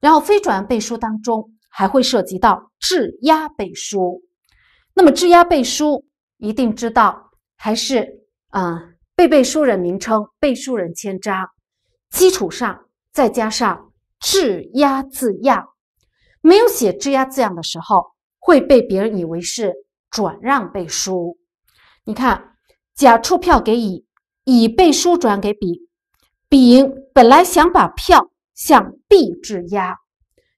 然后，非转让背书当中还会涉及到质押背书。那么，质押背书一定知道还是啊，被背书人名称、背书人签章基础上，再加上质押字样。没有写质押字样的时候，会被别人以为是转让背书。你看，甲出票给乙，乙背书转给丙，丙本来想把票。向 B 质押，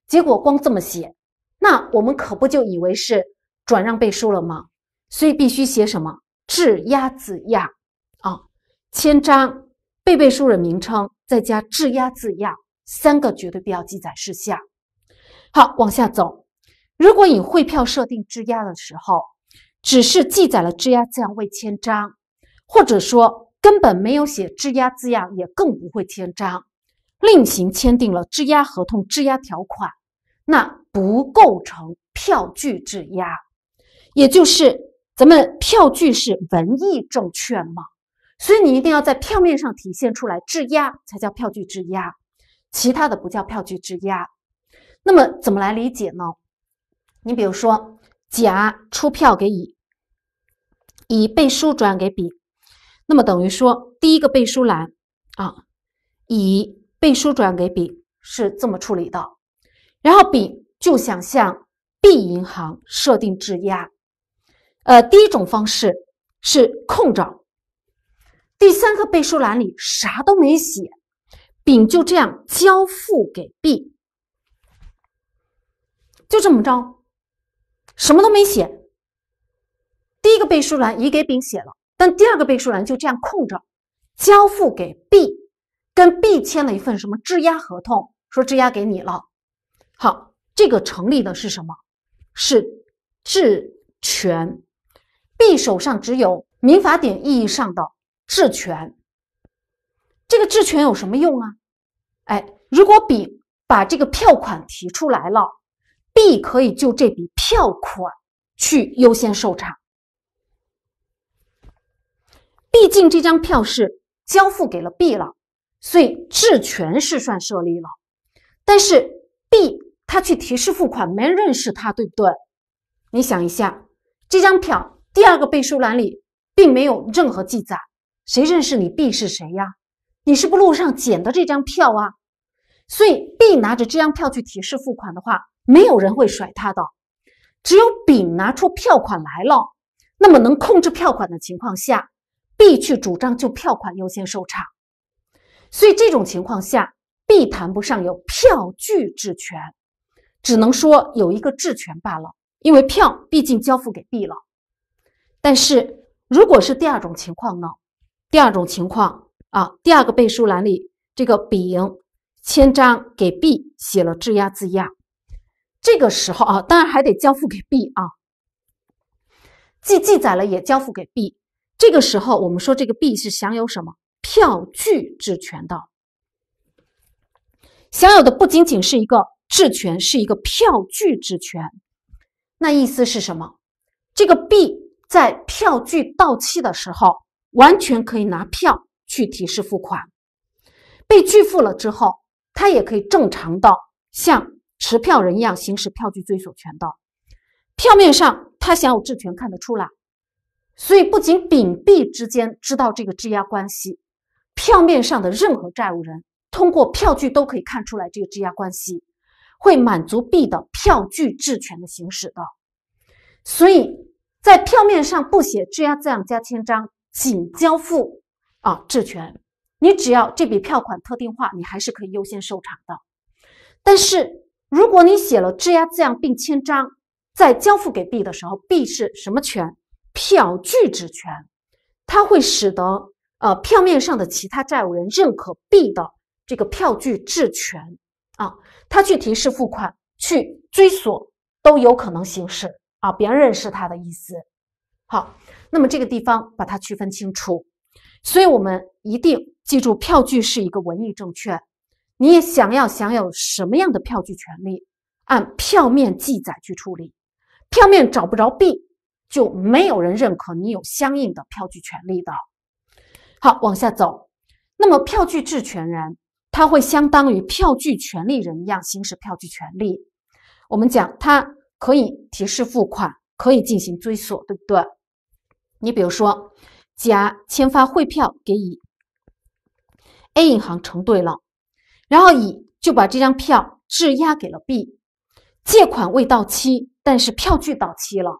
结果光这么写，那我们可不就以为是转让背书了吗？所以必须写什么“质押”字样啊，签章、被背书人名称，再加“质押”字样，三个绝对必要记载事项。好，往下走。如果以汇票设定质押的时候，只是记载了“质押”字样未签章，或者说根本没有写“质押”字样，也更不会签章。另行签订了质押合同、质押条款，那不构成票据质押，也就是咱们票据是文艺证券嘛，所以你一定要在票面上体现出来质押才叫票据质押，其他的不叫票据质押。那么怎么来理解呢？你比如说，甲出票给乙，乙背书转给丙，那么等于说第一个背书栏啊，乙。背书转给丙是这么处理的，然后丙就想向 B 银行设定质押，呃，第一种方式是空着，第三个背书栏里啥都没写，丙就这样交付给 B，就这么着，什么都没写。第一个背书栏已给丙写了，但第二个背书栏就这样空着，交付给 B。跟 B 签了一份什么质押合同？说质押给你了，好，这个成立的是什么？是质权。B 手上只有民法典意义上的质权。这个质权有什么用啊？哎，如果 B 把这个票款提出来了，B 可以就这笔票款去优先受偿。毕竟这张票是交付给了 B 了。所以质权是算设立了，但是 B 他去提示付款，没人认识他，对不对？你想一下，这张票第二个背书栏里并没有任何记载，谁认识你 B 是谁呀？你是不路上捡的这张票啊？所以 B 拿着这张票去提示付款的话，没有人会甩他的，只有丙拿出票款来了，那么能控制票款的情况下，B 去主张就票款优先受偿。所以这种情况下，B 谈不上有票据质权，只能说有一个质权罢了。因为票毕竟交付给 B 了。但是如果是第二种情况呢？第二种情况啊，第二个背书栏里这个丙签章给 B 写了质押字样，这个时候啊，当然还得交付给 B 啊，既记载了也交付给 B。这个时候我们说这个 B 是享有什么？票据质权的享有的不仅仅是一个质权，是一个票据质权。那意思是什么？这个 B 在票据到期的时候，完全可以拿票去提示付款。被拒付了之后，他也可以正常的像持票人一样行使票据追索权的。票面上他享有质权，看得出来。所以，不仅丙、B 之间知道这个质押关系。票面上的任何债务人通过票据都可以看出来，这个质押关系会满足 B 的票据质权的行使的。所以，在票面上不写质押字样加签章，仅交付啊质权，你只要这笔票款特定化，你还是可以优先受偿的。但是，如果你写了质押字样并签章，在交付给 B 的时候，B 是什么权？票据质权，它会使得。呃，票面上的其他债务人认可 B 的这个票据质权啊，他去提示付款、去追索都有可能行使啊，别人认识他的意思。好，那么这个地方把它区分清楚。所以我们一定记住，票据是一个文艺证券，你也想要享有什么样的票据权利，按票面记载去处理。票面找不着 B，就没有人认可你有相应的票据权利的。好，往下走。那么，票据质权人他会相当于票据权利人一样行使票据权利。我们讲，他可以提示付款，可以进行追索，对不对？你比如说，甲签发汇票给乙，A 银行承兑了，然后乙就把这张票质押给了 B，借款未到期，但是票据到期了。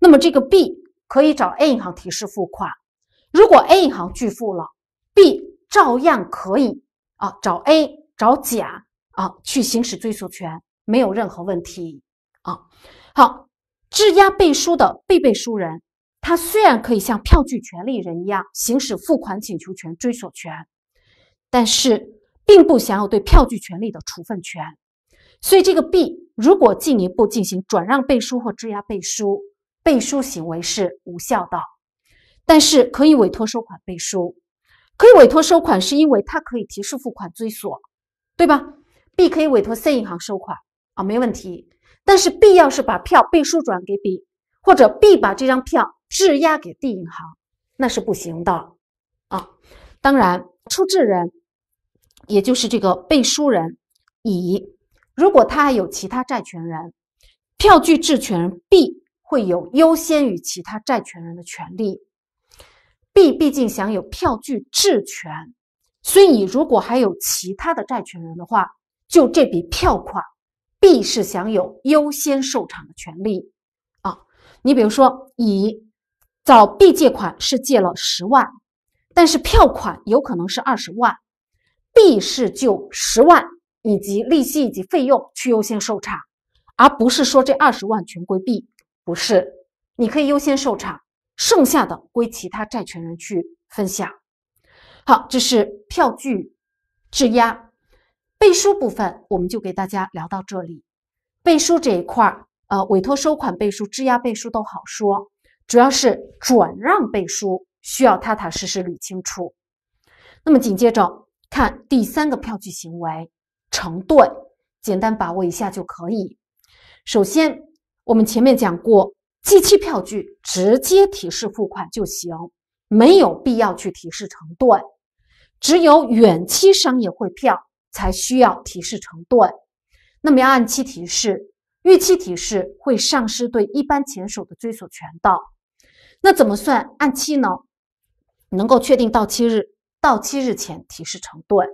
那么，这个 B 可以找 A 银行提示付款。如果 A 银行拒付了，B 照样可以啊找 A 找甲啊去行使追索权，没有任何问题啊。好，质押背书的被背书人，他虽然可以像票据权利人一样行使付款请求权、追索权，但是并不享有对票据权利的处分权。所以，这个 B 如果进一步进行转让背书或质押背书，背书行为是无效的。但是可以委托收款背书，可以委托收款是因为它可以提示付款追索，对吧？B 可以委托 C 银行收款啊，没问题。但是 B 要是把票背书转给 B，或者 B 把这张票质押给 D 银行，那是不行的啊。当然，出质人也就是这个背书人乙，如果他还有其他债权人，票据质权人 B 会有优先于其他债权人的权利。B 毕竟享有票据质权，所以你如果还有其他的债权人的话，就这笔票款，B 是享有优先受偿的权利。啊，你比如说，乙找 B 借款是借了十万，但是票款有可能是二十万，B 是就十万以及利息以及费用去优先受偿，而不是说这二十万全归 B，不是，你可以优先受偿。剩下的归其他债权人去分享。好，这是票据质押背书部分，我们就给大家聊到这里。背书这一块儿，呃，委托收款背书、质押背书都好说，主要是转让背书需要踏踏实实捋清楚。那么紧接着看第三个票据行为承兑，简单把握一下就可以。首先，我们前面讲过。计期票据直接提示付款就行，没有必要去提示成段。只有远期商业汇票才需要提示成段。那么要按期提示、预期提示会丧失对一般前手的追索权的。那怎么算按期呢？能够确定到期日，到期日前提示成段。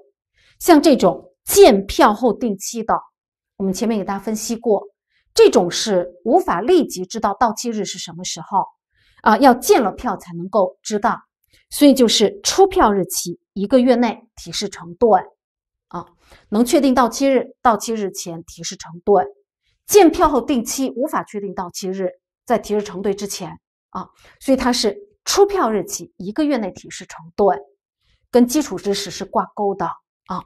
像这种见票后定期的，我们前面给大家分析过。这种是无法立即知道到期日是什么时候，啊，要见了票才能够知道，所以就是出票日期一个月内提示成对，啊，能确定到期日，到期日前提示成对，见票后定期无法确定到期日，在提示成对之前，啊，所以它是出票日期一个月内提示成对，跟基础知识是挂钩的啊。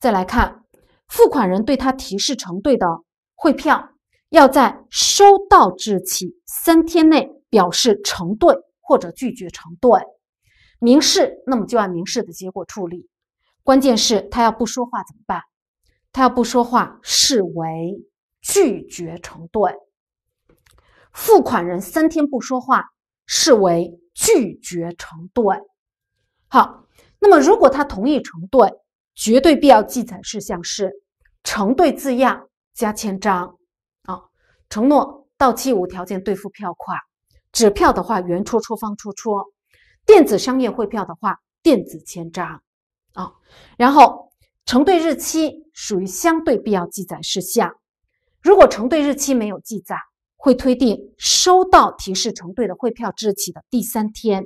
再来看付款人对他提示成对的汇票。要在收到之日起三天内表示承兑或者拒绝承兑，明示，那么就按明示的结果处理。关键是，他要不说话怎么办？他要不说话，视为拒绝承兑。付款人三天不说话，视为拒绝承兑。好，那么如果他同意承兑，绝对必要记载事项是承兑字样加签章。承诺到期无条件兑付票款，纸票的话，原戳戳方戳戳，电子商业汇票的话，电子签章啊。然后承兑日期属于相对必要记载事项，如果承兑日期没有记载，会推定收到提示承兑的汇票之日起的第三天。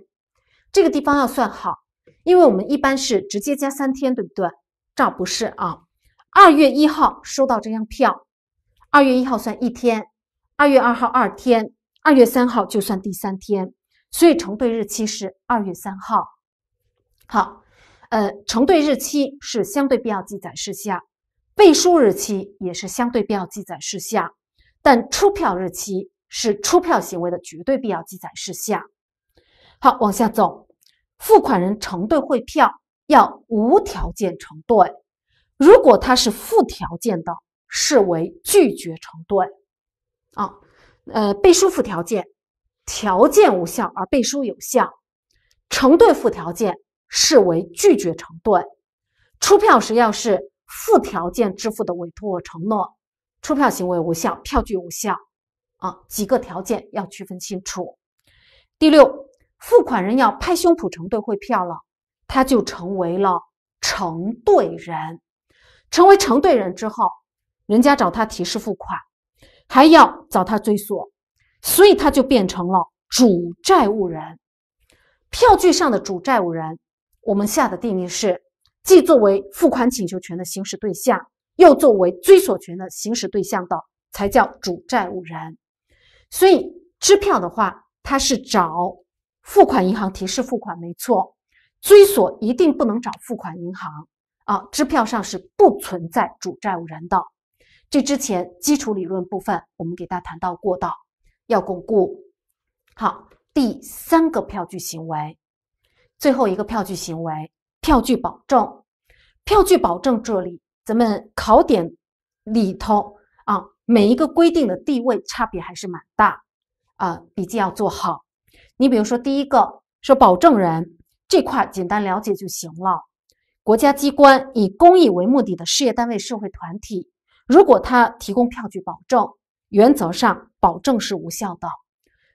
这个地方要算好，因为我们一般是直接加三天，对不对？这不是啊，二月一号收到这张票，二月一号算一天。二月二号二天，二月三号就算第三天，所以承兑日期是二月三号。好，呃，承兑日期是相对必要记载事项，背书日期也是相对必要记载事项，但出票日期是出票行为的绝对必要记载事项。好，往下走，付款人承兑汇票要无条件承兑，如果他是附条件的，视为拒绝承兑。啊，呃，背书附条件，条件无效而背书有效；承兑附条件，视为拒绝承兑。出票时要是附条件支付的委托承诺，出票行为无效，票据无效。啊，几个条件要区分清楚。第六，付款人要拍胸脯承兑汇票了，他就成为了承兑人。成为承兑人之后，人家找他提示付款。还要找他追索，所以他就变成了主债务人。票据上的主债务人，我们下的定义是，既作为付款请求权的行使对象，又作为追索权的行使对象的，才叫主债务人。所以支票的话，它是找付款银行提示付款没错，追索一定不能找付款银行啊。支票上是不存在主债务人的。这之前基础理论部分，我们给大家谈到过到，要巩固。好，第三个票据行为，最后一个票据行为，票据保证，票据保证这里咱们考点里头啊，每一个规定的地位差别还是蛮大啊，笔记要做好。你比如说第一个说保证人这块，简单了解就行了。国家机关以公益为目的的事业单位、社会团体。如果他提供票据保证，原则上保证是无效的，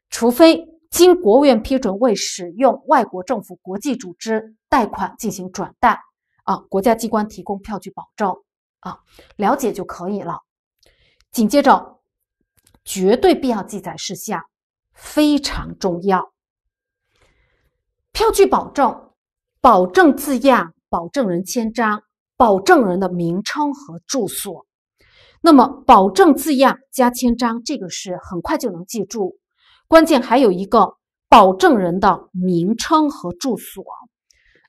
除非经国务院批准为使用外国政府、国际组织贷款进行转贷，啊，国家机关提供票据保证，啊，了解就可以了。紧接着，绝对必要记载事项非常重要：票据保证、保证字样、保证人签章、保证人的名称和住所。那么，保证字样加签章，这个是很快就能记住。关键还有一个保证人的名称和住所，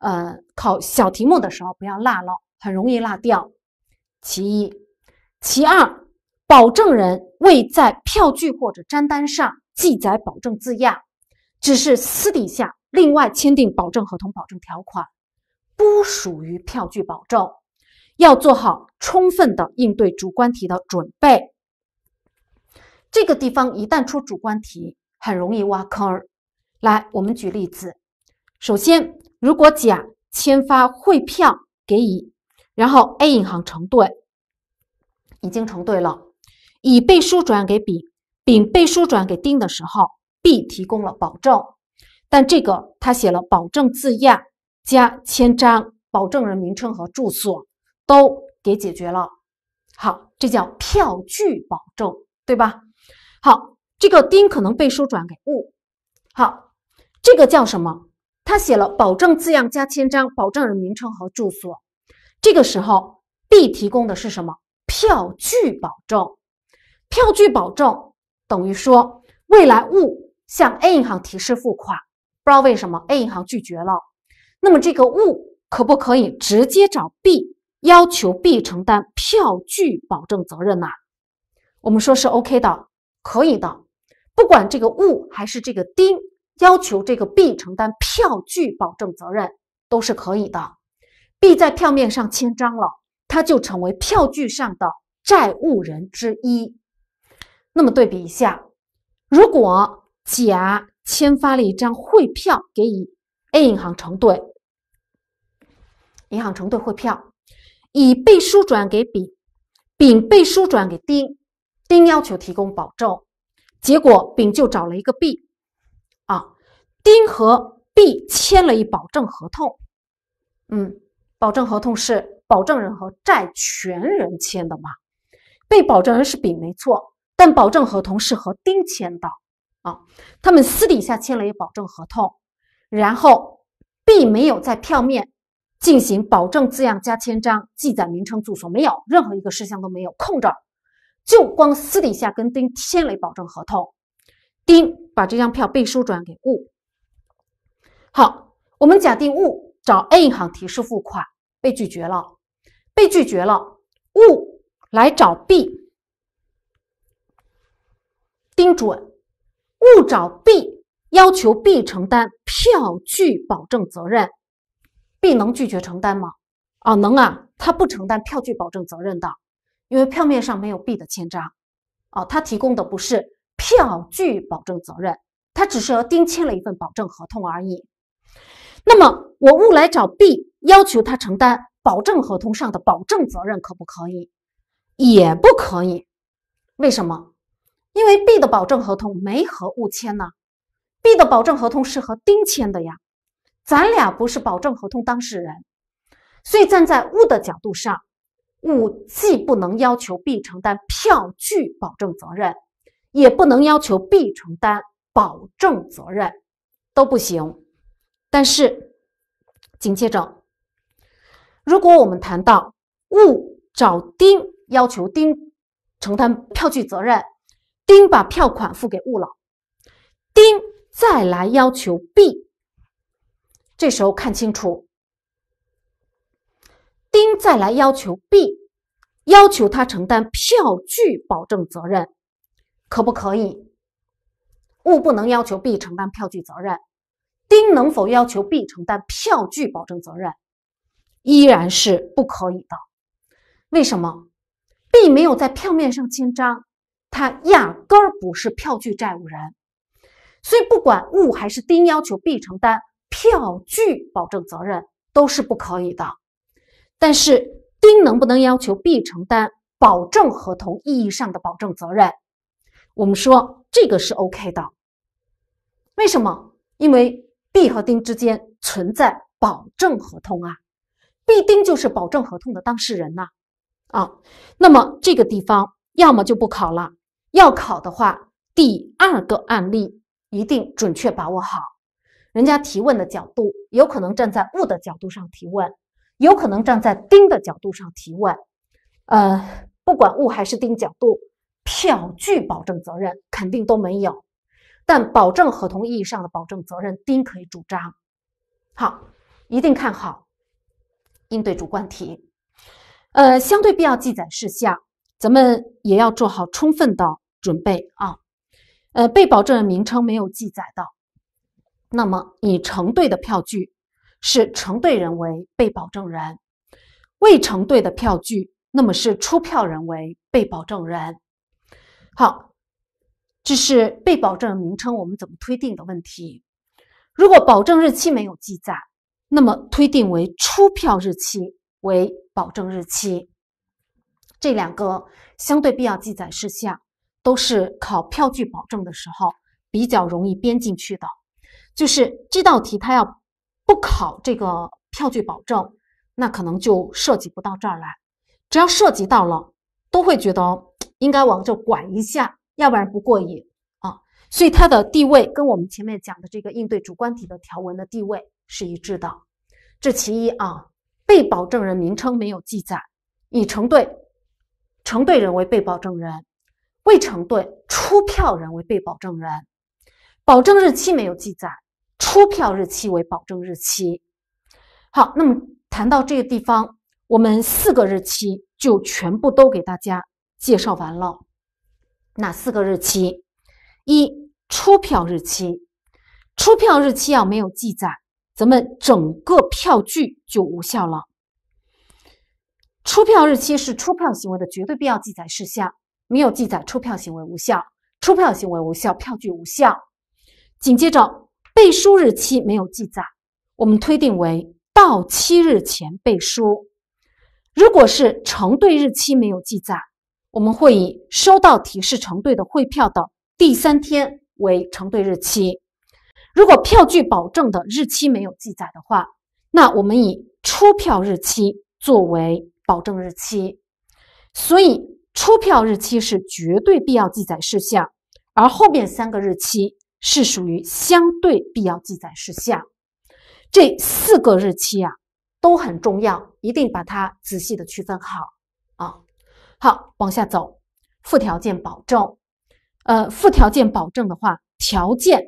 呃，考小题目的时候不要落了，很容易落掉。其一，其二，保证人未在票据或者粘单上记载保证字样，只是私底下另外签订保证合同、保证条款，不属于票据保证。要做好充分的应对主观题的准备。这个地方一旦出主观题，很容易挖坑儿。来，我们举例子。首先，如果甲签发汇票给乙，然后 A 银行承兑，已经承兑了。乙背书转给丙，丙背书转给丁的时候，B 提供了保证，但这个他写了“保证”字样，加签章、保证人名称和住所。都给解决了，好，这叫票据保证，对吧？好，这个丁可能被书转给戊，好，这个叫什么？他写了保证字样加签章，保证人名称和住所。这个时候，B 提供的是什么？票据保证。票据保证等于说，未来戊向 A 银行提示付款，不知道为什么 A 银行拒绝了。那么这个戊可不可以直接找 B？要求 B 承担票据保证责任呐，我们说是 OK 的，可以的。不管这个物还是这个丁，要求这个 B 承担票据保证责任都是可以的。B 在票面上签章了，他就成为票据上的债务人之一。那么对比一下，如果甲签发了一张汇票给乙，A 银行承兑，银行承兑汇票。乙被书转给丙，丙被书转给丁，丁要求提供保证，结果丙就找了一个 B，啊，丁和 B 签了一保证合同，嗯，保证合同是保证人和债权人签的嘛，被保证人是丙没错，但保证合同是和丁签的啊，他们私底下签了一保证合同，然后 B 没有在票面。进行保证字样加签章，记载名称、住所没有任何一个事项都没有空着，就光私底下跟丁签了保证合同。丁把这张票背书转给戊。好，我们假定戊找 A 银行提示付款被拒绝了，被拒绝了，戊来找 B，丁准，戊找 B 要求 B 承担票据保证责任。B 能拒绝承担吗？啊，能啊，他不承担票据保证责任的，因为票面上没有 B 的签章，啊，他提供的不是票据保证责任，他只是和丁签了一份保证合同而已。那么我物来找 B 要求他承担保证合同上的保证责任，可不可以？也不可以，为什么？因为 B 的保证合同没和物签呢，B 的保证合同是和丁签的呀。咱俩不是保证合同当事人，所以站在物的角度上，物既不能要求 B 承担票据保证责任，也不能要求 B 承担保证责任，都不行。但是紧接着，如果我们谈到物找丁要求丁承担票据责任，丁把票款付给物了，丁再来要求 B。这时候看清楚，丁再来要求 B 要求他承担票据保证责任，可不可以？物不能要求 B 承担票据责任，丁能否要求 B 承担票据保证责任？依然是不可以的。为什么？B 没有在票面上签章，他压根儿不是票据债务人，所以不管物还是丁要求 B 承担。票据保证责任都是不可以的，但是丁能不能要求 B 承担保证合同意义上的保证责任？我们说这个是 OK 的，为什么？因为 B 和丁之间存在保证合同啊，B、丁就是保证合同的当事人呐。啊，那么这个地方要么就不考了，要考的话，第二个案例一定准确把握好。人家提问的角度，有可能站在物的角度上提问，有可能站在丁的角度上提问。呃，不管物还是丁角度，票据保证责任肯定都没有，但保证合同意义上的保证责任，丁可以主张。好，一定看好应对主观题。呃，相对必要记载事项，咱们也要做好充分的准备啊。呃，被保证人名称没有记载到。那么，已承兑的票据是承兑人为被保证人；未成兑的票据，那么是出票人为被保证人。好，这是被保证人名称我们怎么推定的问题。如果保证日期没有记载，那么推定为出票日期为保证日期。这两个相对必要记载事项，都是考票据保证的时候比较容易编进去的。就是这道题，它要不考这个票据保证，那可能就涉及不到这儿来。只要涉及到了，都会觉得应该往这管一下，要不然不过瘾啊。所以它的地位跟我们前面讲的这个应对主观题的条文的地位是一致的，这其一啊。被保证人名称没有记载，已承兑，承兑人为被保证人；未承兑，出票人为被保证人。保证日期没有记载。出票日期为保证日期。好，那么谈到这个地方，我们四个日期就全部都给大家介绍完了。哪四个日期？一出票日期，出票日期要没有记载，咱们整个票据就无效了。出票日期是出票行为的绝对必要记载事项，没有记载出票行为无效，出票行为无效，票据无效。紧接着。背书日期没有记载，我们推定为到期日前背书。如果是承兑日期没有记载，我们会以收到提示承兑的汇票的第三天为承兑日期。如果票据保证的日期没有记载的话，那我们以出票日期作为保证日期。所以出票日期是绝对必要记载事项，而后面三个日期。是属于相对必要记载事项，这四个日期啊都很重要，一定把它仔细的区分好啊。好，往下走，附条件保证，呃，附条件保证的话，条件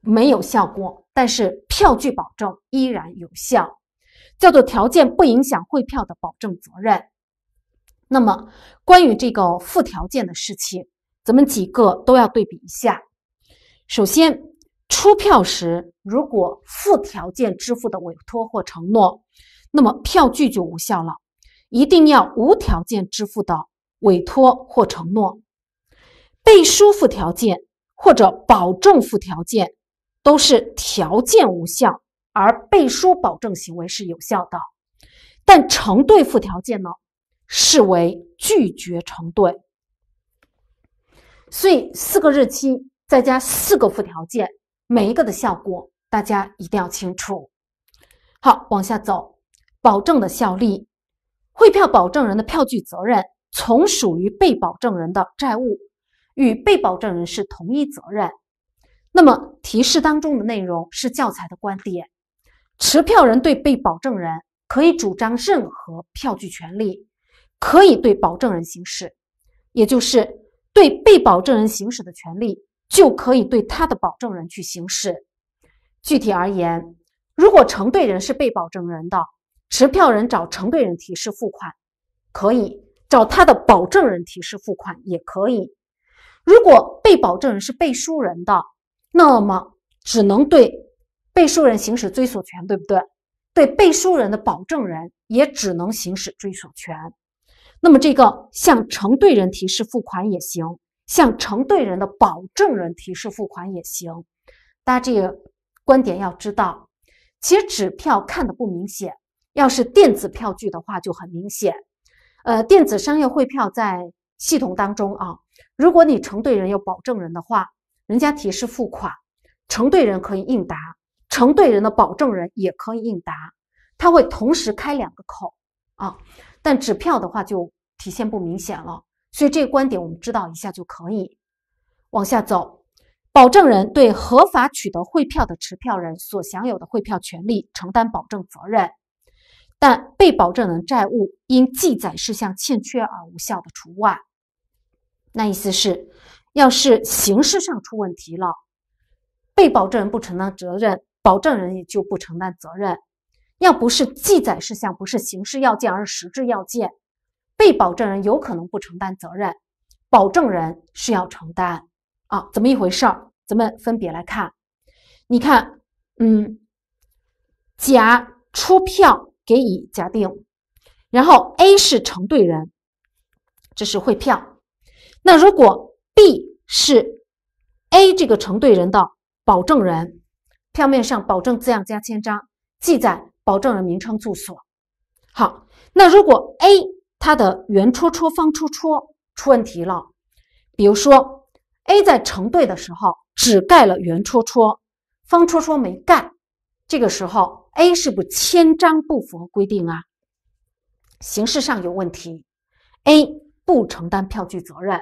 没有效果，但是票据保证依然有效，叫做条件不影响汇票的保证责任。那么关于这个附条件的事情，咱们几个都要对比一下。首先，出票时如果附条件支付的委托或承诺，那么票据就无效了。一定要无条件支付的委托或承诺。背书附条件或者保证附条件，都是条件无效，而背书保证行为是有效的。但承兑附条件呢，视为拒绝承兑。所以，四个日期。再加四个附条件，每一个的效果大家一定要清楚。好，往下走，保证的效力，汇票保证人的票据责任从属于被保证人的债务，与被保证人是同一责任。那么提示当中的内容是教材的观点，持票人对被保证人可以主张任何票据权利，可以对保证人行使，也就是对被保证人行使的权利。就可以对他的保证人去行使。具体而言，如果承兑人是被保证人的，持票人找承兑人提示付款，可以找他的保证人提示付款，也可以。如果被保证人是背书人的，那么只能对背书人行使追索权，对不对？对背书人的保证人也只能行使追索权。那么这个向承兑人提示付款也行。向承兑人的保证人提示付款也行，大家这个观点要知道。其实纸票看的不明显，要是电子票据的话就很明显。呃，电子商业汇票在系统当中啊，如果你承兑人有保证人的话，人家提示付款，承兑人可以应答，承兑人的保证人也可以应答，他会同时开两个口啊。但纸票的话就体现不明显了。所以这个观点，我们知道一下就可以往下走。保证人对合法取得汇票的持票人所享有的汇票权利承担保证责任，但被保证人债务因记载事项欠缺而无效的除外。那意思是，要是形式上出问题了，被保证人不承担责任，保证人也就不承担责任。要不是记载事项，不是形式要件，而是实质要件。被保证人有可能不承担责任，保证人是要承担啊，怎么一回事儿？咱们分别来看，你看，嗯，甲出票给乙，假定，然后 A 是承兑人，这是汇票。那如果 B 是 A 这个承兑人的保证人，票面上保证字样加签章，记载保证人名称、住所。好，那如果 A。它的圆戳戳、方戳戳出问题了，比如说，A 在承兑的时候只盖了圆戳戳，方戳戳没盖，这个时候 A 是不签章不符合规定啊，形式上有问题，A 不承担票据责任。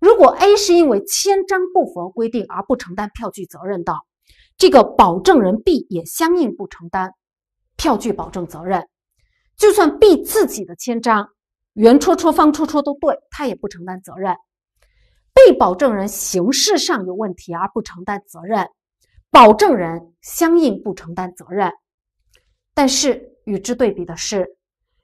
如果 A 是因为签章不符合规定而不承担票据责任的，这个保证人 B 也相应不承担票据保证责任。就算 B 自己的签章，圆戳戳、方戳戳都对，他也不承担责任。被保证人形式上有问题而不承担责任，保证人相应不承担责任。但是与之对比的是，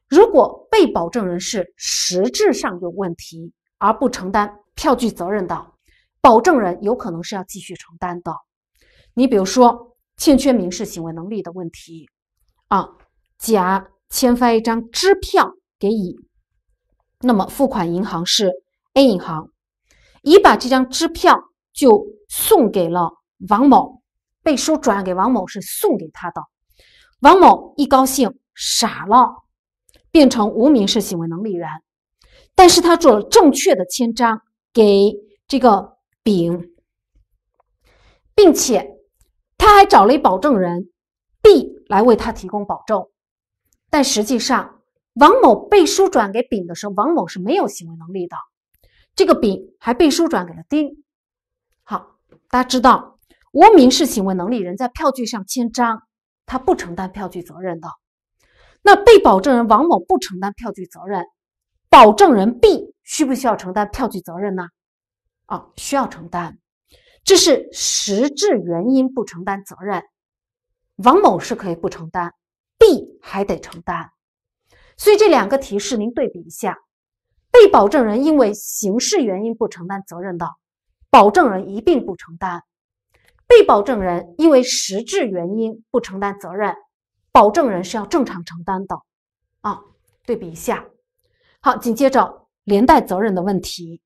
如果被保证人是实质上有问题而不承担票据责任的，保证人有可能是要继续承担的。你比如说欠缺民事行为能力的问题，啊，甲。签发一张支票给乙，那么付款银行是 A 银行，乙把这张支票就送给了王某，被书转给王某是送给他的，王某一高兴傻了，变成无民事行为能力人，但是他做了正确的签章给这个丙，并且他还找了一保证人 B 来为他提供保证。但实际上，王某被书转给丙的时候，王某是没有行为能力的。这个丙还被书转给了丁。好，大家知道，无民事行为能力人在票据上签章，他不承担票据责任的。那被保证人王某不承担票据责任，保证人 B 需不需要承担票据责任呢？啊，需要承担。这是实质原因不承担责任，王某是可以不承担。B 还得承担，所以这两个提示您对比一下。被保证人因为形式原因不承担责任的，保证人一并不承担；被保证人因为实质原因不承担责任，保证人是要正常承担的。啊，对比一下。好，紧接着连带责任的问题，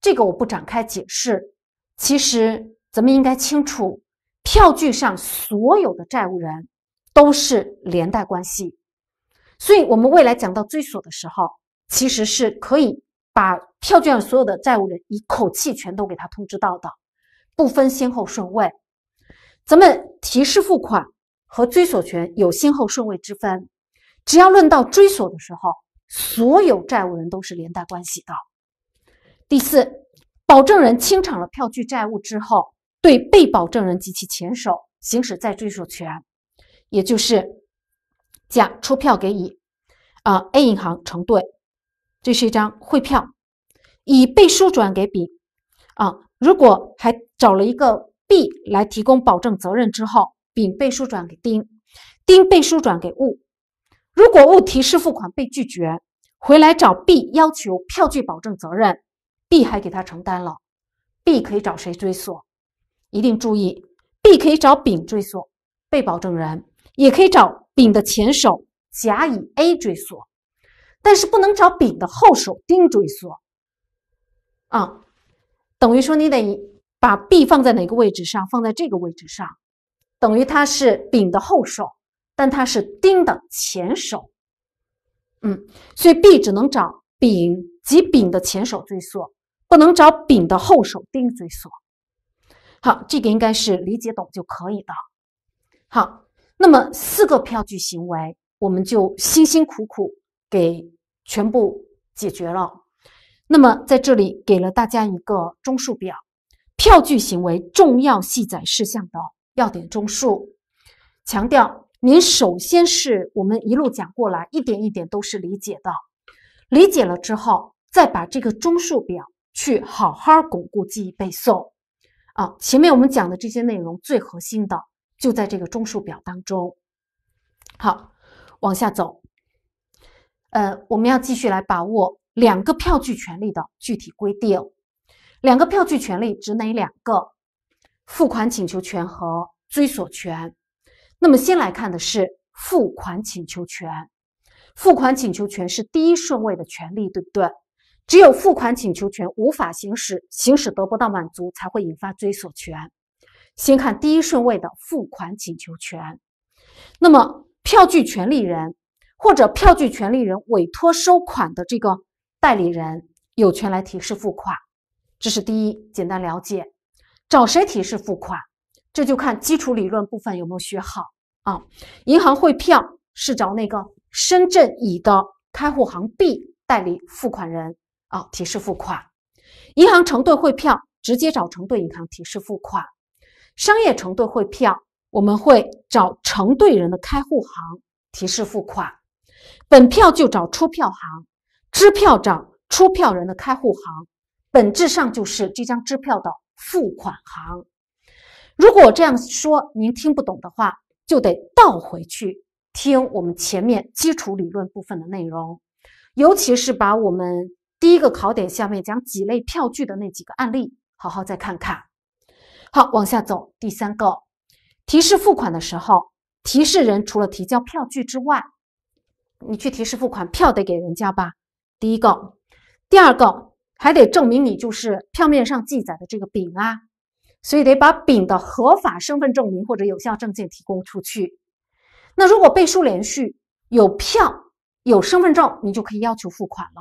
这个我不展开解释。其实咱们应该清楚，票据上所有的债务人。都是连带关系，所以，我们未来讲到追索的时候，其实是可以把票据上所有的债务人一口气全都给他通知到的，不分先后顺位。咱们提示付款和追索权有先后顺位之分，只要论到追索的时候，所有债务人都是连带关系的。第四，保证人清偿了票据债务之后，对被保证人及其前手行使再追索权。也就是甲出票给乙，啊，A 银行承兑，这是一张汇票，乙背书转给丙，啊，如果还找了一个 B 来提供保证责任之后，丙背书转给丁，丁背书转给戊，如果戊提示付款被拒绝，回来找 B 要求票据保证责任，B 还给他承担了，B 可以找谁追索？一定注意，B 可以找丙追索，被保证人。也可以找丙的前手甲乙 A 追索，但是不能找丙的后手丁追索。啊，等于说你得把 B 放在哪个位置上？放在这个位置上，等于它是丙的后手，但它是丁的前手。嗯，所以 B 只能找丙及丙的前手追索，不能找丙的后手丁追索。好，这个应该是理解懂就可以的。好。那么四个票据行为，我们就辛辛苦苦给全部解决了。那么在这里给了大家一个中数表，票据行为重要记载事项的要点中数，强调您首先是我们一路讲过来，一点一点都是理解的，理解了之后再把这个中数表去好好巩固记忆背诵啊。前面我们讲的这些内容最核心的。就在这个中数表当中，好，往下走，呃，我们要继续来把握两个票据权利的具体规定。两个票据权利指哪两个？付款请求权和追索权。那么先来看的是付款请求权。付款请求权是第一顺位的权利，对不对？只有付款请求权无法行使，行使得不到满足，才会引发追索权。先看第一顺位的付款请求权，那么票据权利人或者票据权利人委托收款的这个代理人有权来提示付款，这是第一，简单了解。找谁提示付款，这就看基础理论部分有没有学好啊？银行汇票是找那个深圳乙的开户行 B 代理付款人啊，提示付款。银行承兑汇票直接找承兑银行提示付款。商业承兑汇票，我们会找承兑人的开户行提示付款；本票就找出票行、支票找出票人的开户行，本质上就是这张支票的付款行。如果这样说您听不懂的话，就得倒回去听我们前面基础理论部分的内容，尤其是把我们第一个考点下面讲几类票据的那几个案例好好再看看。好，往下走。第三个，提示付款的时候，提示人除了提交票据之外，你去提示付款，票得给人家吧。第一个，第二个还得证明你就是票面上记载的这个丙啊，所以得把丙的合法身份证明或者有效证件提供出去。那如果背书连续有票有身份证，你就可以要求付款了。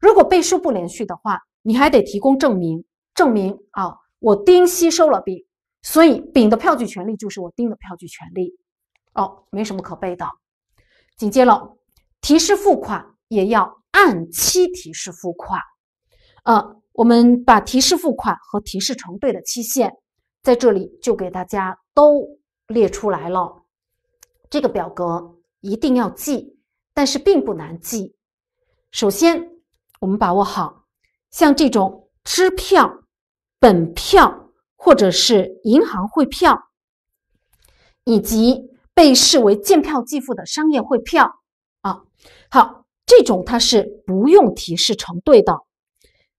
如果背书不连续的话，你还得提供证明，证明啊。我丁吸收了丙，所以丙的票据权利就是我丁的票据权利。哦，没什么可背的。紧接着，提示付款也要按期提示付款。呃，我们把提示付款和提示承兑的期限在这里就给大家都列出来了。这个表格一定要记，但是并不难记。首先，我们把握好，像这种支票。本票或者是银行汇票，以及被视为见票即付的商业汇票啊，好，这种它是不用提示承兑的，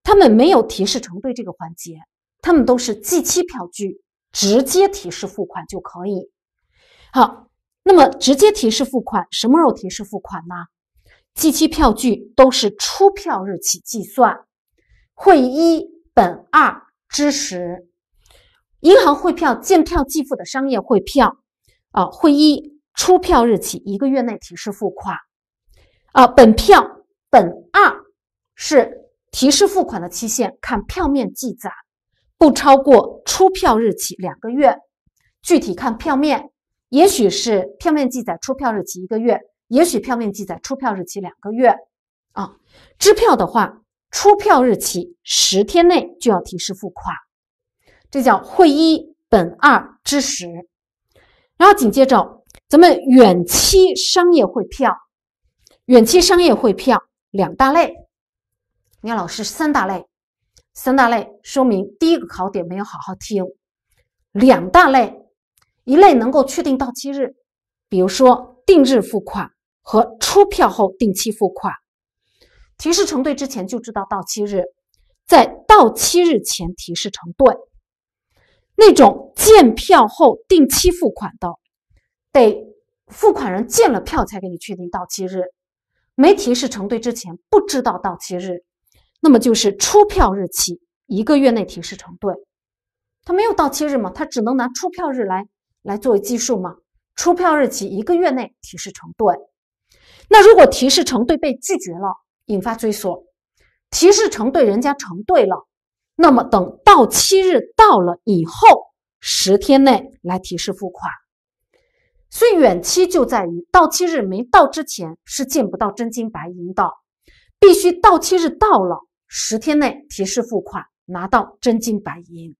他们没有提示承兑这个环节，他们都是计期票据，直接提示付款就可以。好，那么直接提示付款什么时候提示付款呢？计期票据都是出票日起计算，会一本二。支持银行汇票见票即付的商业汇票，啊，汇一出票日起一个月内提示付款，啊，本票本二是提示付款的期限，看票面记载，不超过出票日起两个月，具体看票面，也许是票面记载出票日起一个月，也许票面记载出票日起两个月，啊，支票的话。出票日起十天内就要提示付款，这叫汇一本二之十。然后紧接着，咱们远期商业汇票，远期商业汇票两大类。你看老师三大类，三大类说明第一个考点没有好好听。两大类，一类能够确定到期日，比如说定日付款和出票后定期付款。提示成对之前就知道到期日，在到期日前提示成对。那种见票后定期付款的，得付款人见了票才给你确定到期日，没提示成对之前不知道到期日，那么就是出票日期一个月内提示成对，他没有到期日嘛，他只能拿出票日来来作为计数嘛，出票日期一个月内提示成对，那如果提示成对被拒绝了。引发追索，提示承兑，人家承兑了，那么等到期日到了以后，十天内来提示付款。所以远期就在于到期日没到之前是见不到真金白银的，必须到期日到了，十天内提示付款，拿到真金白银。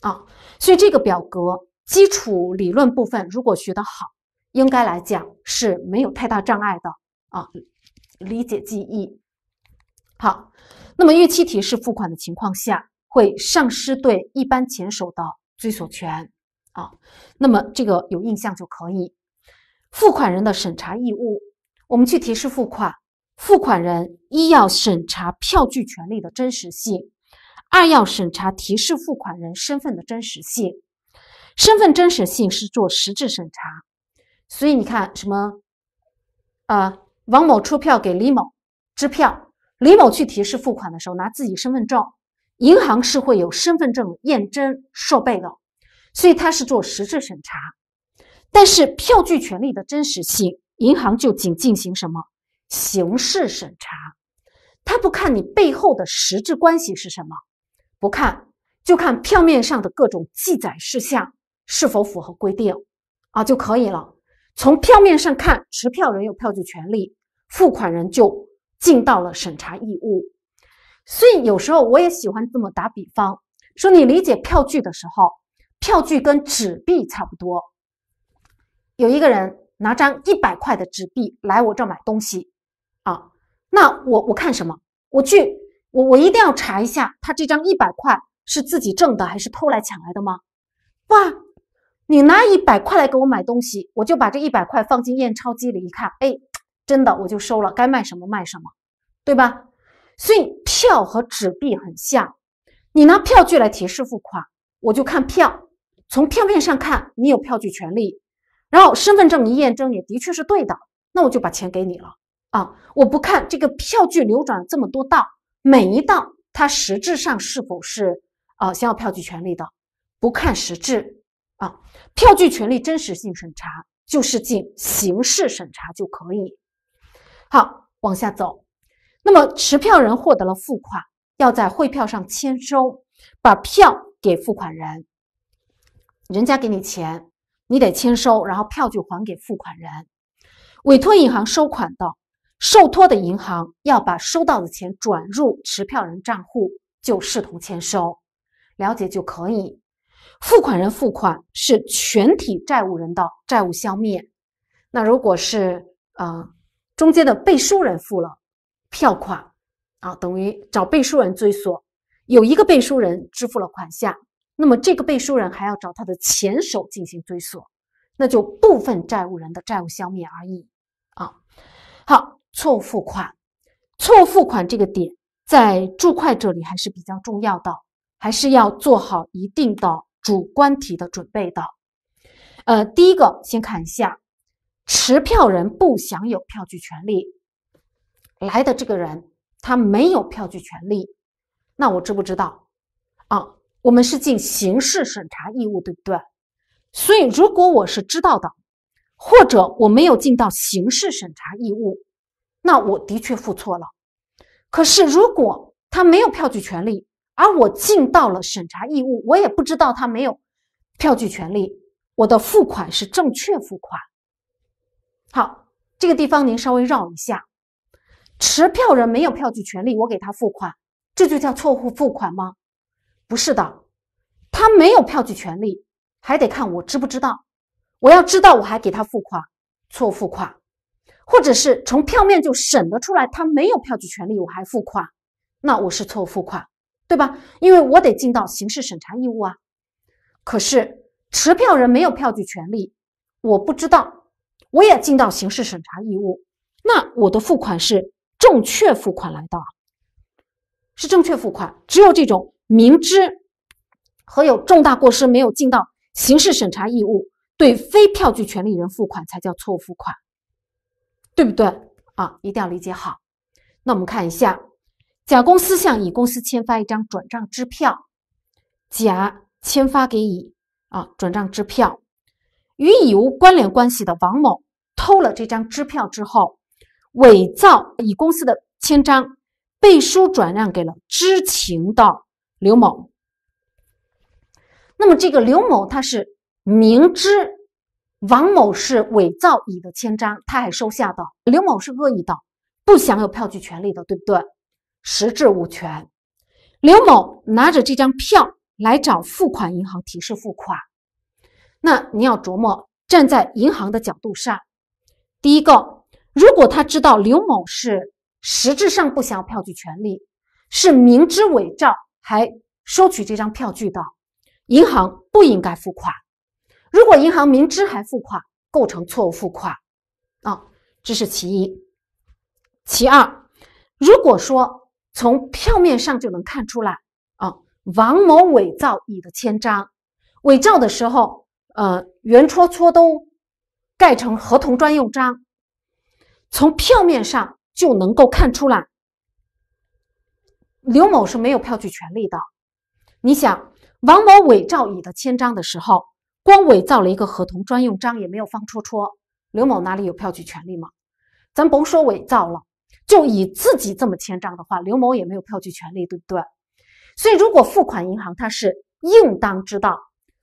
啊，所以这个表格基础理论部分如果学得好，应该来讲是没有太大障碍的啊。理解记忆好，那么逾期提示付款的情况下，会丧失对一般前手的追索权啊。那么这个有印象就可以。付款人的审查义务，我们去提示付款，付款人一要审查票据权利的真实性，二要审查提示付款人身份的真实性。身份真实性是做实质审查，所以你看什么啊？王某出票给李某支票，李某去提示付款的时候拿自己身份证，银行是会有身份证验证设备的，所以他是做实质审查。但是票据权利的真实性，银行就仅进行什么形式审查，他不看你背后的实质关系是什么，不看，就看票面上的各种记载事项是否符合规定啊就可以了。从票面上看，持票人有票据权利，付款人就尽到了审查义务。所以有时候我也喜欢这么打比方，说你理解票据的时候，票据跟纸币差不多。有一个人拿张一百块的纸币来我这买东西，啊，那我我看什么？我去，我我一定要查一下，他这张一百块是自己挣的还是偷来抢来的吗？哇！你拿一百块来给我买东西，我就把这一百块放进验钞机里一看，哎，真的，我就收了。该卖什么卖什么，对吧？所以票和纸币很像，你拿票据来提示付款，我就看票，从票面上看你有票据权利，然后身份证一验证也的确是对的，那我就把钱给你了啊！我不看这个票据流转这么多道，每一道它实质上是否是啊享要票据权利的，不看实质。啊，票据权利真实性审查就是进形式审查就可以。好，往下走。那么持票人获得了付款，要在汇票上签收，把票给付款人。人家给你钱，你得签收，然后票据还给付款人。委托银行收款的，受托的银行要把收到的钱转入持票人账户，就视同签收。了解就可以。付款人付款是全体债务人的债务消灭。那如果是啊，中间的背书人付了票款，啊，等于找背书人追索，有一个背书人支付了款项，那么这个背书人还要找他的前手进行追索，那就部分债务人的债务消灭而已。啊，好，错付款，错付款这个点在注会这里还是比较重要的，还是要做好一定的。主观题的准备的，呃，第一个先看一下，持票人不享有票据权利，来的这个人他没有票据权利，那我知不知道？啊，我们是尽刑事审查义务，对不对？所以如果我是知道的，或者我没有尽到刑事审查义务，那我的确付错了。可是如果他没有票据权利，而我尽到了审查义务，我也不知道他没有票据权利，我的付款是正确付款。好，这个地方您稍微绕一下，持票人没有票据权利，我给他付款，这就叫错误付款吗？不是的，他没有票据权利，还得看我知不知道。我要知道，我还给他付款，错付款，或者是从票面就审得出来他没有票据权利，我还付款，那我是错付款。对吧？因为我得尽到刑事审查义务啊。可是持票人没有票据权利，我不知道，我也尽到刑事审查义务，那我的付款是正确付款来的，是正确付款。只有这种明知和有重大过失没有尽到刑事审查义务，对非票据权利人付款才叫错误付款，对不对啊？一定要理解好。那我们看一下。甲公司向乙公司签发一张转账支票，甲签发给乙啊转账支票，与乙无关联关系的王某偷了这张支票之后，伪造乙公司的签章，背书转让给了知情的刘某。那么这个刘某他是明知王某是伪造乙的签章，他还收下的刘某是恶意的，不享有票据权利的，对不对？实质物权，刘某拿着这张票来找付款银行提示付款，那你要琢磨，站在银行的角度上，第一个，如果他知道刘某是实质上不想要票据权利，是明知伪造还收取这张票据的，银行不应该付款。如果银行明知还付款，构成错误付款，啊，这是其一。其二，如果说，从票面上就能看出来啊，王某伪造乙的签章，伪造的时候，呃，圆戳戳都盖成合同专用章，从票面上就能够看出来，刘某是没有票据权利的。你想，王某伪造乙的签章的时候，光伪造了一个合同专用章，也没有方戳戳，刘某哪里有票据权利吗？咱甭说伪造了。就以自己这么签账的话，刘某也没有票据权利，对不对？所以，如果付款银行他是应当知道，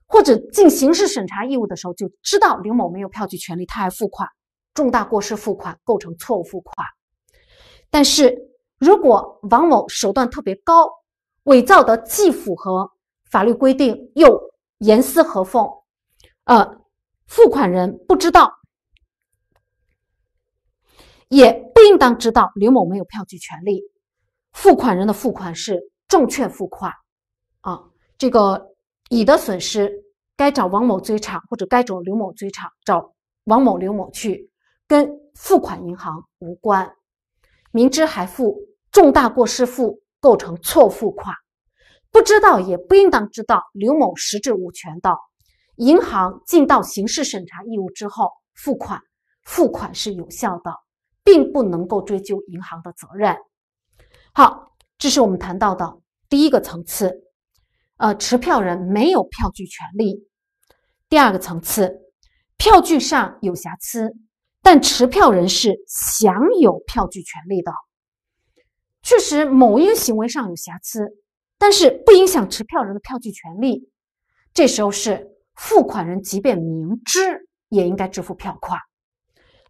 或者尽刑式审查义务的时候就知道刘某没有票据权利，他还付款，重大过失付款构成错误付款。但是，如果王某手段特别高，伪造的既符合法律规定又严丝合缝，呃，付款人不知道。也不应当知道刘某没有票据权利，付款人的付款是正确付款，啊，这个乙的损失该找王某追偿或者该找刘某追偿，找王某、刘某去，跟付款银行无关。明知还付重大过失付构成错付款，不知道也不应当知道刘某实质无权的，银行尽到刑事审查义务之后付款，付款是有效的。并不能够追究银行的责任。好，这是我们谈到的第一个层次，呃，持票人没有票据权利。第二个层次，票据上有瑕疵，但持票人是享有票据权利的。确实，某一个行为上有瑕疵，但是不影响持票人的票据权利。这时候是付款人，即便明知也应该支付票款。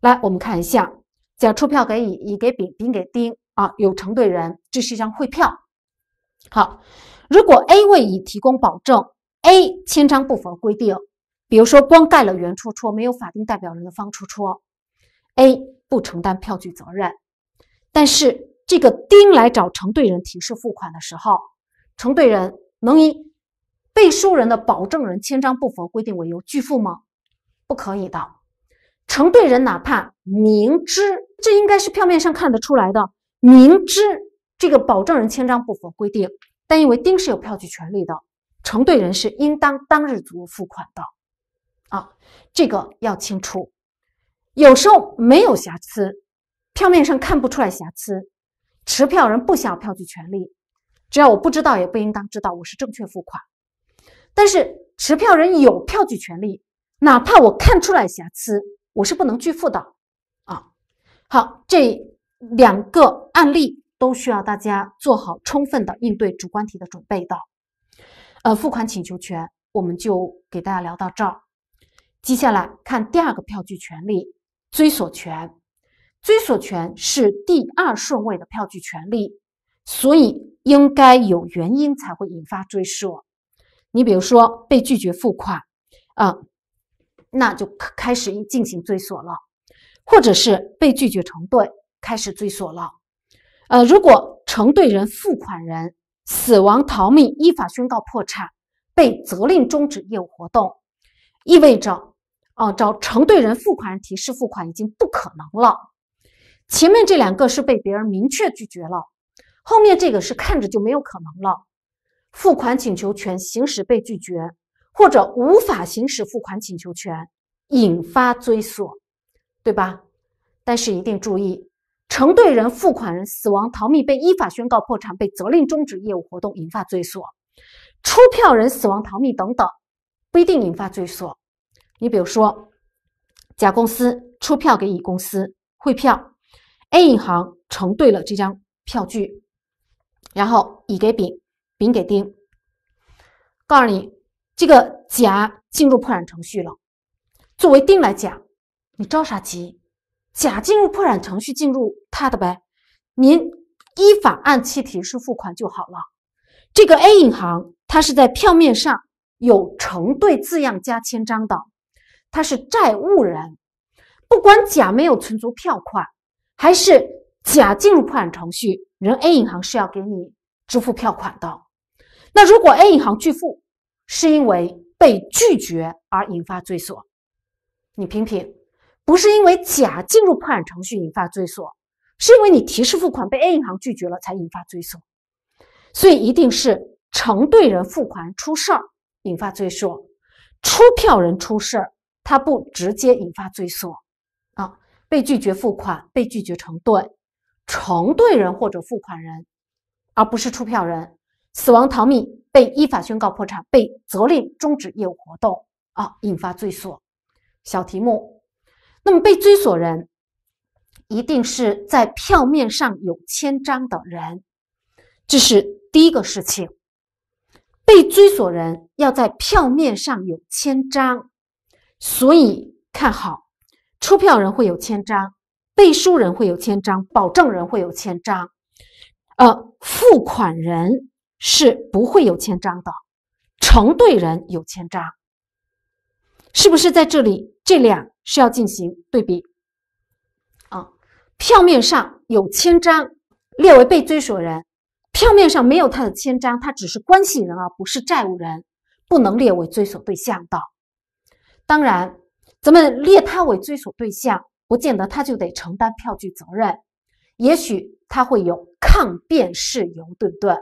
来，我们看一下。甲出票给乙，乙给丙，丙给丁啊，有承兑人，这是一张汇票。好，如果 A 为乙提供保证，A 签章不符合规定，比如说光盖了原出戳，没有法定代表人的方出戳 a 不承担票据责任。但是这个丁来找承兑人提示付款的时候，承兑人能以被书人的保证人签章不符合规定为由拒付吗？不可以的。承兑人哪怕明知，这应该是票面上看得出来的，明知这个保证人签章不符合规定，但因为丁是有票据权利的，承兑人是应当当日足额付款的，啊，这个要清楚。有时候没有瑕疵，票面上看不出来瑕疵，持票人不享有票据权利，只要我不知道也不应当知道我是正确付款。但是持票人有票据权利，哪怕我看出来瑕疵。我是不能拒付的，啊，好，这两个案例都需要大家做好充分的应对主观题的准备的，呃，付款请求权我们就给大家聊到这儿，接下来看第二个票据权利追索权，追索权是第二顺位的票据权利，所以应该有原因才会引发追索，你比如说被拒绝付款，啊。那就开始进行追索了，或者是被拒绝承兑，开始追索了。呃，如果承兑人、付款人死亡、逃匿、依法宣告破产、被责令终止业务活动，意味着啊找承兑人、付款人提示付款已经不可能了。前面这两个是被别人明确拒绝了，后面这个是看着就没有可能了。付款请求权行使被拒绝。或者无法行使付款请求权，引发追索，对吧？但是一定注意，承兑人、付款人死亡、逃匿，被依法宣告破产，被责令终止业务活动，引发追索；出票人死亡、逃匿等等，不一定引发追索。你比如说，甲公司出票给乙公司汇票，A 银行承兑了这张票据，然后乙给丙，丙给丁，告诉你。这个甲进入破产程序了，作为丁来讲，你着啥急？甲进入破产程序，进入他的呗。您依法按期提示付款就好了。这个 A 银行，它是在票面上有承兑字样加签章的，它是债务人。不管甲没有存足票款，还是甲进入破产程序，人 A 银行是要给你支付票款的。那如果 A 银行拒付？是因为被拒绝而引发追索，你品品，不是因为甲进入破产程序引发追索，是因为你提示付款被 A 银行拒绝了才引发追索，所以一定是承兑人付款出事儿引发追索，出票人出事儿他不直接引发追索啊，被拒绝付款被拒绝承兑，承兑人或者付款人，而不是出票人。死亡逃匿被依法宣告破产，被责令终止业务活动啊，引发追索。小题目，那么被追索人一定是在票面上有签章的人，这是第一个事情。被追索人要在票面上有签章，所以看好出票人会有签章，背书人会有签章，保证人会有签章，呃，付款人。是不会有签章的，承兑人有签章，是不是在这里？这俩是要进行对比啊？票面上有签章，列为被追索人；票面上没有他的签章，他只是关系人而不是债务人，不能列为追索对象的。当然，咱们列他为追索对象，不见得他就得承担票据责任，也许他会有抗辩事由，对不对？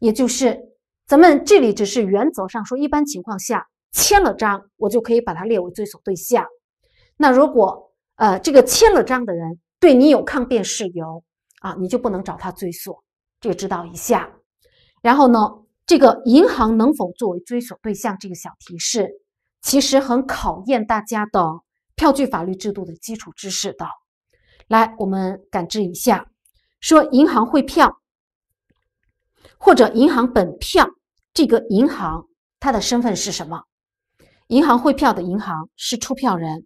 也就是，咱们这里只是原则上说，一般情况下签了章，我就可以把它列为追索对象。那如果呃这个签了章的人对你有抗辩事由啊，你就不能找他追索，这个知道一下。然后呢，这个银行能否作为追索对象？这个小提示其实很考验大家的票据法律制度的基础知识的。来，我们感知一下，说银行汇票。或者银行本票，这个银行它的身份是什么？银行汇票的银行是出票人，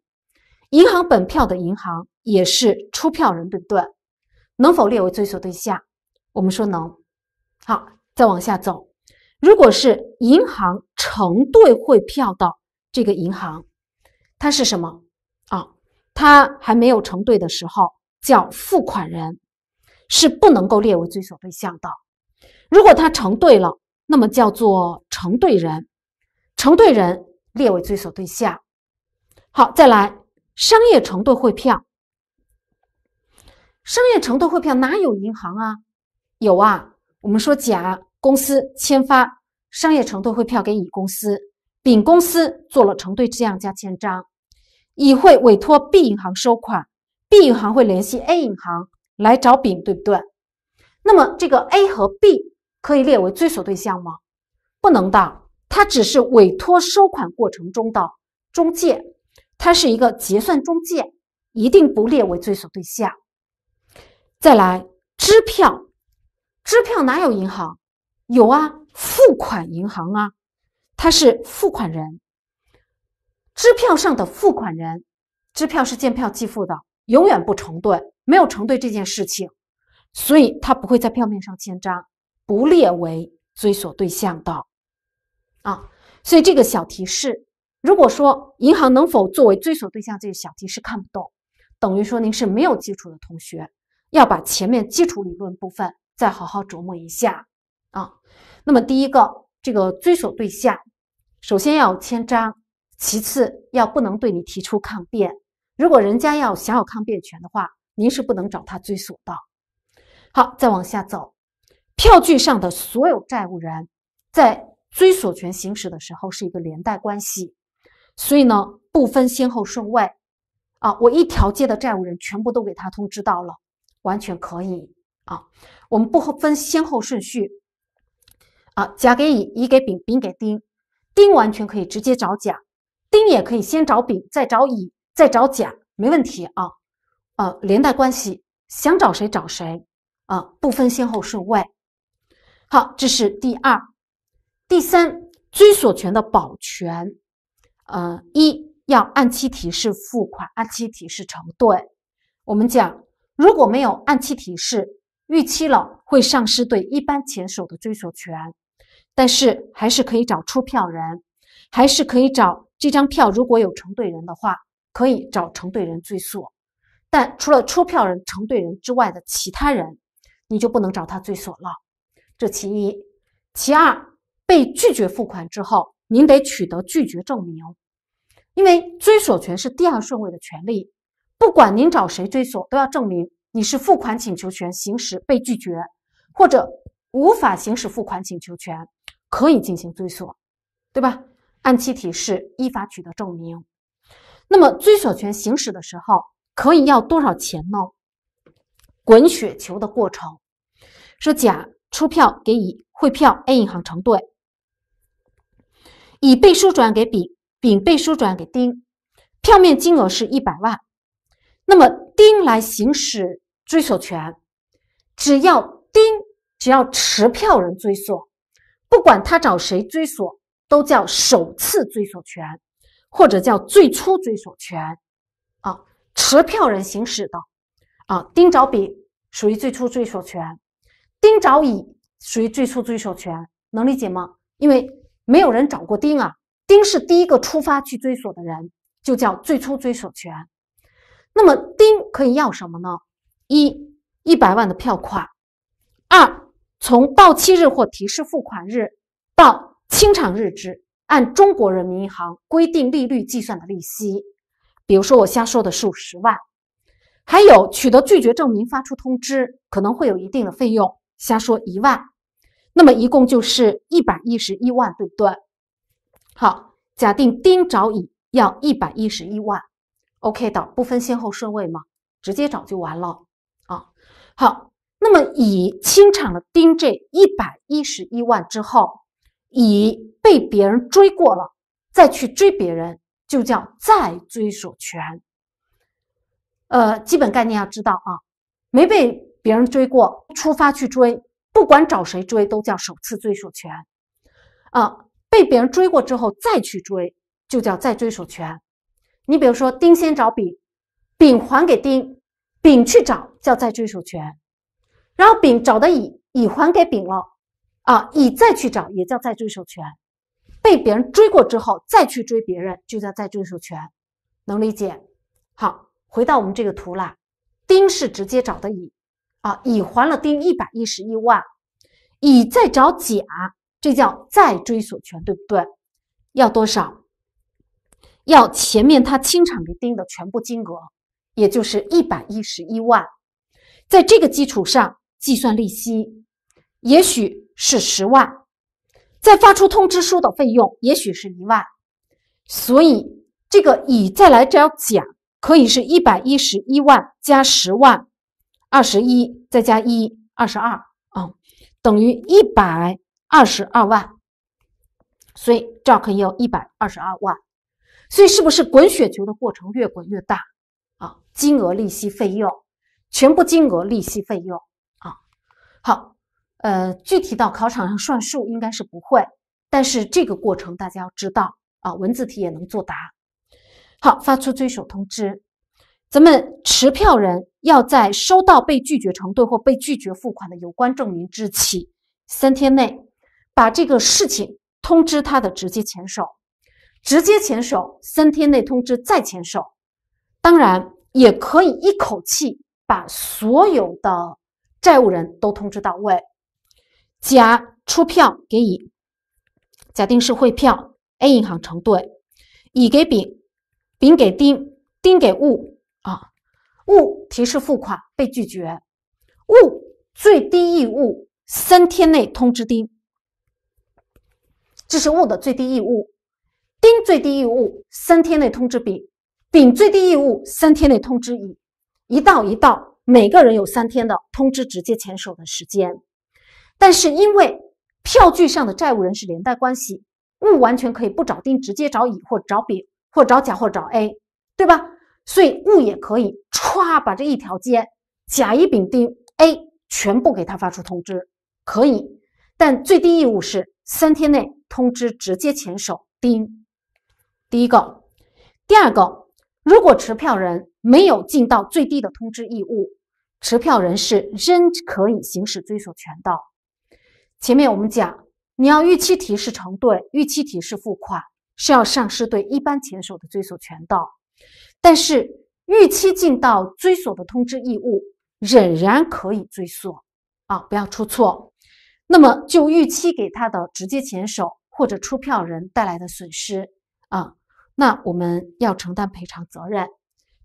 银行本票的银行也是出票人，对不对？能否列为追索对象？我们说能。好，再往下走，如果是银行承兑汇票的这个银行，它是什么啊？它还没有承兑的时候叫付款人，是不能够列为追索对象的。如果他承兑了，那么叫做承兑人，承兑人列为追索对象。好，再来商业承兑汇票，商业承兑汇票哪有银行啊？有啊，我们说甲公司签发商业承兑汇票给乙公司，丙公司做了承兑字样加签章，乙会委托 B 银行收款，B 银行会联系 A 银行来找丙，对不对？那么这个 A 和 B。可以列为追索对象吗？不能的，它只是委托收款过程中的中介，它是一个结算中介，一定不列为追索对象。再来，支票，支票哪有银行？有啊，付款银行啊，它是付款人。支票上的付款人，支票是见票即付的，永远不承兑，没有承兑这件事情，所以他不会在票面上签章。不列为追索对象的，啊，所以这个小提示，如果说银行能否作为追索对象，这个小提示看不懂，等于说您是没有基础的同学，要把前面基础理论部分再好好琢磨一下，啊，那么第一个这个追索对象，首先要签章，其次要不能对你提出抗辩，如果人家要享有抗辩权的话，您是不能找他追索的。好，再往下走。票据上的所有债务人在追索权行使的时候是一个连带关系，所以呢，不分先后顺位啊，我一条街的债务人全部都给他通知到了，完全可以啊。我们不分先后顺序啊，甲给乙，乙给丙，丙给丁，丁完全可以直接找甲，丁也可以先找丙，再找乙，再找甲，没问题啊。啊，连带关系想找谁找谁啊，不分先后顺位。好，这是第二、第三追索权的保全。呃，一要按期提示付款，按期提示承兑。我们讲，如果没有按期提示，逾期了会丧失对一般前手的追索权，但是还是可以找出票人，还是可以找这张票如果有承兑人的话，可以找承兑人追索。但除了出票人、承兑人之外的其他人，你就不能找他追索了。是其一，其二，被拒绝付款之后，您得取得拒绝证明，因为追索权是第二顺位的权利，不管您找谁追索，都要证明你是付款请求权行使被拒绝，或者无法行使付款请求权，可以进行追索，对吧？按期提示依法取得证明。那么追索权行使的时候，可以要多少钱呢？滚雪球的过程说甲。出票给乙，汇票 A 银行承兑，乙背书转给丙，丙背书转给丁，票面金额是一百万。那么丁来行使追索权，只要丁只要持票人追索，不管他找谁追索，都叫首次追索权，或者叫最初追索权。啊，持票人行使的，啊，丁找丙属于最初追索权。丁找乙属于最初追索权，能理解吗？因为没有人找过丁啊，丁是第一个出发去追索的人，就叫最初追索权。那么丁可以要什么呢？一一百万的票款；二从到期日或提示付款日到清偿日止，按中国人民银行规定利率计算的利息。比如说我瞎说的数十万，还有取得拒绝证明、发出通知可能会有一定的费用。瞎说一万，那么一共就是一百一十一万，对不对？好，假定丁找乙要一百一十一万，OK 的，不分先后顺位吗？直接找就完了啊。好，那么乙清偿了丁这一百一十一万之后，乙被别人追过了，再去追别人就叫再追索权。呃，基本概念要知道啊，没被。别人追过，出发去追，不管找谁追都叫首次追索权，啊，被别人追过之后再去追就叫再追索权。你比如说丁先找丙，丙还给丁，丙去找叫再追索权。然后丙找的乙，乙还给丙了，啊，乙再去找也叫再追索权。被别人追过之后再去追别人就叫再追索权，能理解？好，回到我们这个图啦，丁是直接找的乙。啊，乙还了丁一百一十一万，乙再找甲，这叫再追索权，对不对？要多少？要前面他清偿给丁的全部金额，也就是一百一十一万，在这个基础上计算利息，也许是十万，再发出通知书的费用，也许是一万，所以这个乙再来找甲，可以是一百一十一万加十万。二十一再加一，二十二啊，等于一百二十二万。所以这儿可以有一百二十二万。所以是不是滚雪球的过程越滚越大啊？金额、利息、费用，全部金额、利息、费用啊。好，呃，具体到考场上算数应该是不会，但是这个过程大家要知道啊。文字题也能作答。好，发出追索通知。咱们持票人要在收到被拒绝承兑或被拒绝付款的有关证明之日起三天内，把这个事情通知他的直接前手，直接前手三天内通知再前手，当然也可以一口气把所有的债务人都通知到位。甲出票给乙，假定是汇票，A 银行承兑，乙给丙，丙给丁，丁给戊。啊，戊提示付款被拒绝，戊最低义务三天内通知丁，这是戊的最低义务。丁最低义务三天内通知丙，丙最低义务三天内通知乙。一道一道，每个人有三天的通知直接签手的时间。但是因为票据上的债务人是连带关系，戊完全可以不找丁，直接找乙或找丙或找甲或找 A，对吧？所以，物也可以歘把这一条街甲、乙、丙、丁 A 全部给他发出通知，可以。但最低义务是三天内通知直接前手丁。第一个，第二个，如果持票人没有尽到最低的通知义务，持票人是仍可以行使追索权的。前面我们讲，你要逾期提示承兑、逾期提示付款，是要丧失对一般前手的追索权的。但是，逾期尽到追索的通知义务，仍然可以追索啊！不要出错。那么，就逾期给他的直接前手或者出票人带来的损失啊，那我们要承担赔偿责任。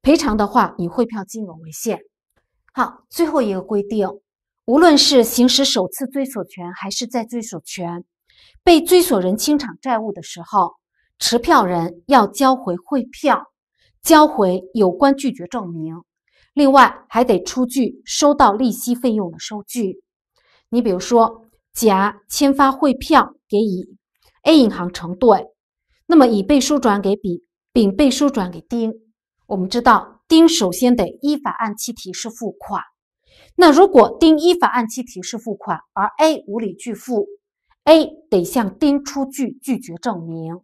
赔偿的话，以汇票金额为限。好，最后一个规定，无论是行使首次追索权还是再追索权，被追索人清偿债务的时候，持票人要交回汇票。交回有关拒绝证明，另外还得出具收到利息费用的收据。你比如说，甲签发汇票给乙，A 银行承兑，那么乙被收转给丙，丙被收转给丁。我们知道，丁首先得依法按期提示付款。那如果丁依法按期提示付款，而 A 无理拒付，A 得向丁出具拒绝证明。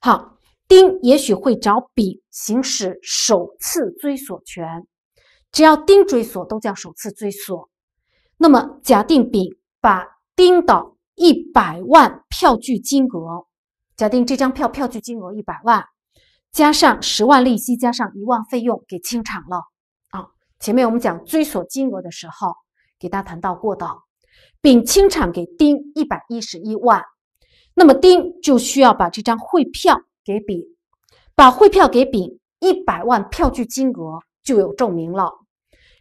好。丁也许会找丙行使首次追索权，只要丁追索都叫首次追索。那么假定丙把丁的一百万票据金额，假定这张票票据金额一百万，加上十万利息，加上一万费用给清偿了啊。前面我们讲追索金额的时候，给大家谈到过，的丙清偿给丁一百一十一万，那么丁就需要把这张汇票。给丙把汇票给丙一百万，票据金额就有证明了。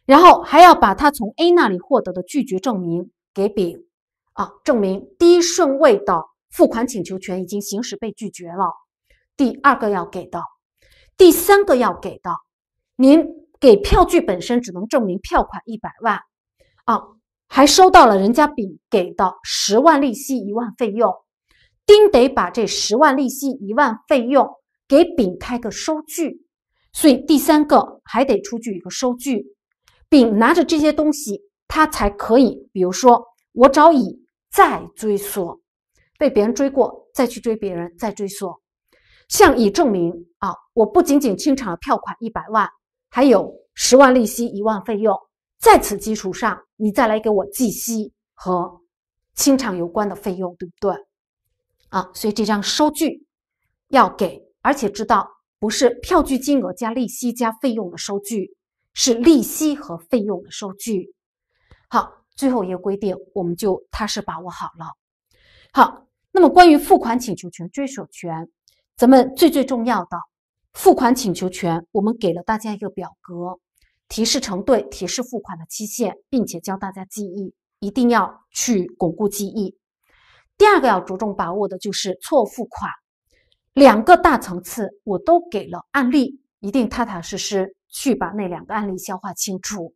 然后还要把他从 A 那里获得的拒绝证明给丙啊，证明第一顺位的付款请求权已经行使被拒绝了。第二个要给的，第三个要给的。您给票据本身只能证明票款一百万啊，还收到了人家丙给的十万利息一万费用。丁得把这十万利息、一万费用给丙开个收据，所以第三个还得出具一个收据。丙拿着这些东西，他才可以。比如说，我找乙再追索，被别人追过，再去追别人，再追索，向乙证明啊，我不仅仅清偿了票款一百万，还有十万利息、一万费用，在此基础上，你再来给我计息和清偿有关的费用，对不对？啊，所以这张收据要给，而且知道不是票据金额加利息加费用的收据，是利息和费用的收据。好，最后一个规定，我们就踏实把握好了。好，那么关于付款请求权、追索权，咱们最最重要的付款请求权，我们给了大家一个表格，提示成对，提示付款的期限，并且教大家记忆，一定要去巩固记忆。第二个要着重把握的就是错付款，两个大层次我都给了案例，一定踏踏实实去把那两个案例消化清楚。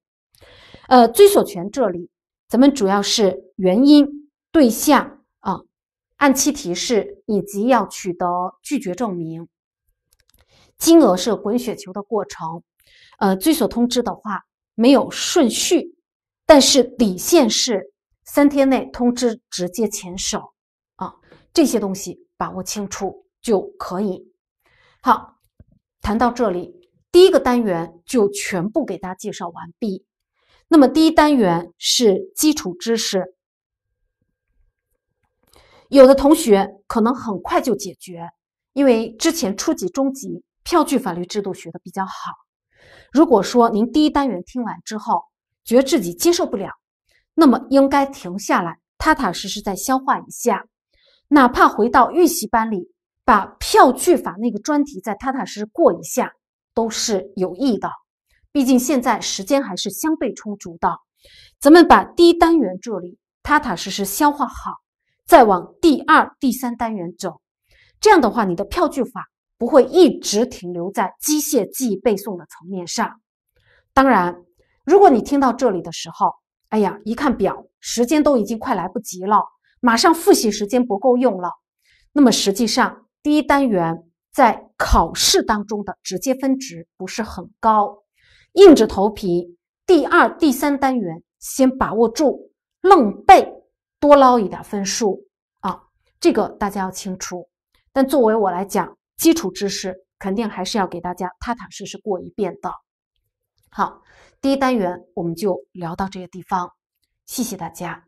呃，追索权这里咱们主要是原因、对象啊，按期提示以及要取得拒绝证明，金额是滚雪球的过程。呃，追索通知的话没有顺序，但是底线是。三天内通知直接签收，啊，这些东西把握清楚就可以。好，谈到这里，第一个单元就全部给大家介绍完毕。那么第一单元是基础知识，有的同学可能很快就解决，因为之前初级、中级票据法律制度学的比较好。如果说您第一单元听完之后，觉得自己接受不了。那么应该停下来，踏踏实实再消化一下，哪怕回到预习班里，把票据法那个专题再踏踏实实过一下，都是有益的。毕竟现在时间还是相对充足的，咱们把第一单元这里踏踏实实消化好，再往第二、第三单元走。这样的话，你的票据法不会一直停留在机械记忆背诵的层面上。当然，如果你听到这里的时候，哎呀，一看表，时间都已经快来不及了，马上复习时间不够用了。那么实际上，第一单元在考试当中的直接分值不是很高，硬着头皮，第二、第三单元先把握住，愣背多捞一点分数啊，这个大家要清楚。但作为我来讲，基础知识肯定还是要给大家踏踏实实过一遍的。好。第一单元我们就聊到这个地方，谢谢大家。